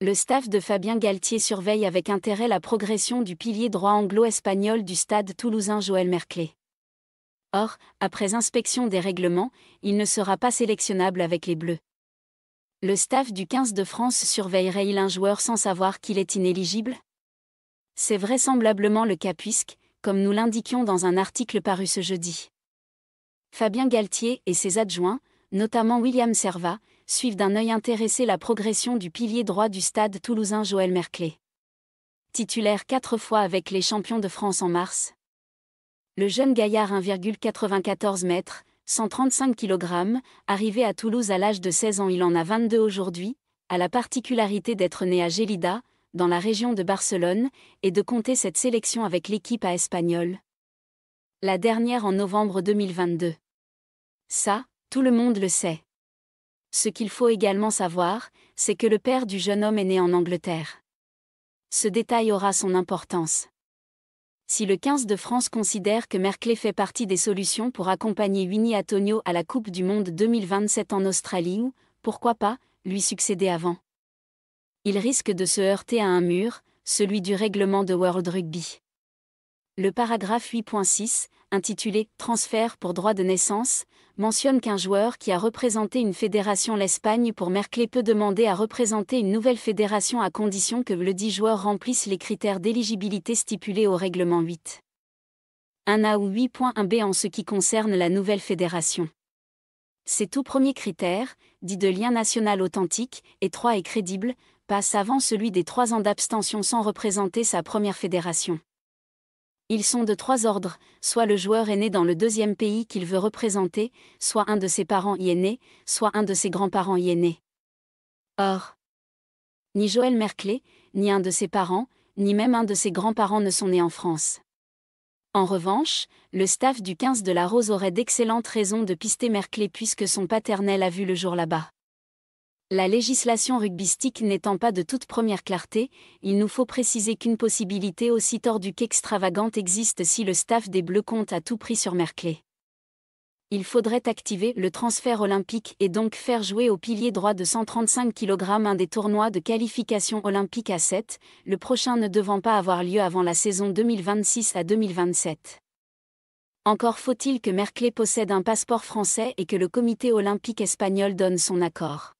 le staff de Fabien Galtier surveille avec intérêt la progression du pilier droit anglo-espagnol du stade toulousain Joël Merclé. Or, après inspection des règlements, il ne sera pas sélectionnable avec les Bleus. Le staff du 15 de France surveillerait-il un joueur sans savoir qu'il est inéligible C'est vraisemblablement le cas puisque, comme nous l'indiquions dans un article paru ce jeudi, Fabien Galtier et ses adjoints, notamment William Serva, suivent d'un œil intéressé la progression du pilier droit du stade toulousain Joël Merclé. Titulaire quatre fois avec les champions de France en mars, le jeune gaillard 1,94 m, 135 kg, arrivé à Toulouse à l'âge de 16 ans, il en a 22 aujourd'hui, a la particularité d'être né à Gélida, dans la région de Barcelone, et de compter cette sélection avec l'équipe à Espagnol. La dernière en novembre 2022. Ça, tout le monde le sait. Ce qu'il faut également savoir, c'est que le père du jeune homme est né en Angleterre. Ce détail aura son importance. Si le 15 de France considère que Merkley fait partie des solutions pour accompagner Winnie Antonio à la Coupe du Monde 2027 en Australie ou, pourquoi pas, lui succéder avant Il risque de se heurter à un mur, celui du règlement de World Rugby. Le paragraphe 8.6, intitulé Transfert pour droit de naissance, mentionne qu'un joueur qui a représenté une fédération l'Espagne pour Merclé peut demander à représenter une nouvelle fédération à condition que le dit joueur remplisse les critères d'éligibilité stipulés au règlement 8. 1A ou 8.1b en ce qui concerne la nouvelle fédération. Ces tout premiers critères, dit de lien national authentique, étroit et crédible, passent avant celui des trois ans d'abstention sans représenter sa première fédération. Ils sont de trois ordres, soit le joueur est né dans le deuxième pays qu'il veut représenter, soit un de ses parents y est né, soit un de ses grands-parents y est né. Or, ni Joël Merclé, ni un de ses parents, ni même un de ses grands-parents ne sont nés en France. En revanche, le staff du 15 de la Rose aurait d'excellentes raisons de pister Merclé puisque son paternel a vu le jour là-bas. La législation rugbystique n'étant pas de toute première clarté, il nous faut préciser qu'une possibilité aussi tordue qu'extravagante existe si le staff des Bleus compte à tout prix sur Merclé. Il faudrait activer le transfert olympique et donc faire jouer au pilier droit de 135 kg un des tournois de qualification olympique à 7, le prochain ne devant pas avoir lieu avant la saison 2026 à 2027. Encore faut-il que Merclé possède un passeport français et que le comité olympique espagnol donne son accord.